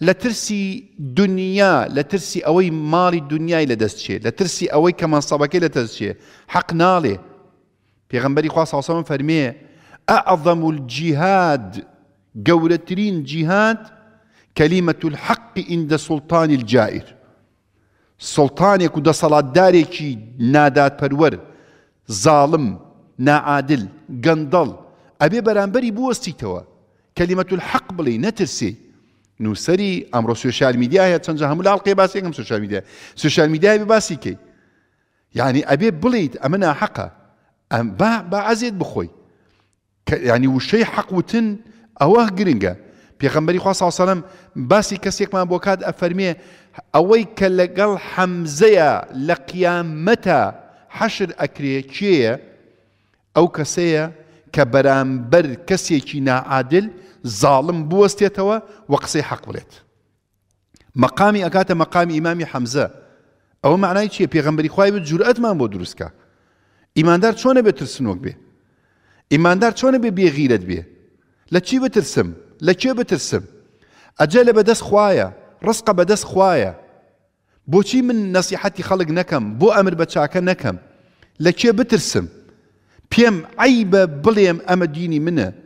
لە ترسی دنیا لە ترسی ئەوەی ماڵی دنیای لە دەستچێ لە ترسی شي حق نالي بيغنبري حەق صلى پێغمبەری خوا ساسەمە فەرمێ اعظم الجهاد گەورەترین جهاد كلمه الحق عند سوڵتانی الجائر سوڵتانێک نادات دەسەڵاتدارێکی ظالم زاڵم قندل أبي برانبري بوستي توا كلمة الحق بلي نترسي نووسری ئەمڕۆ سوێشال میدیایە چەندە هەموو لاڵقی باسێکم سوشال میدیا سوشال میدیای باسی کەی یعنی ئەبێ بڵیت ئەمە ناحقە ئەم با با ئازێت بخۆی ینی وشەی حەقوتن ئەوە گرنگە پێخەمبەری خوا ساوسەلم باسی کەسێکمان بۆ کات ئەفەرمێ ئەوەی کە لەگەڵ حەمزەیە لە قیامەتە حەشر ئەکرێ کێیە ئەو کەسەیە کە بەرامبەر کەسێکی نائادل زاڵم بوەستێتەوە وە قسەی حەق بڵێت. مەقامی ئەکاتە مەقامی ئیمامی حەمزە ئەوە معنای چیە پێغمبەری خخوای بێت جورئەتمان بۆ دروستکە. ئیماندار چۆنە بێت ترسنۆک بێ. ئیماندار چۆنە بێ بێغیرت بێ. لە چی بترسم؟ لە کێ بترسم؟ ئەجە لە بەدەست خوایە، ڕستقە بەدەست خوایە. بۆچی من نەسیحەتی خەڵک نەکەم بۆ ئەمر بە چاکە نەکەم. لە کێ بترسم؟ بيم عيبة بليم أمديني منه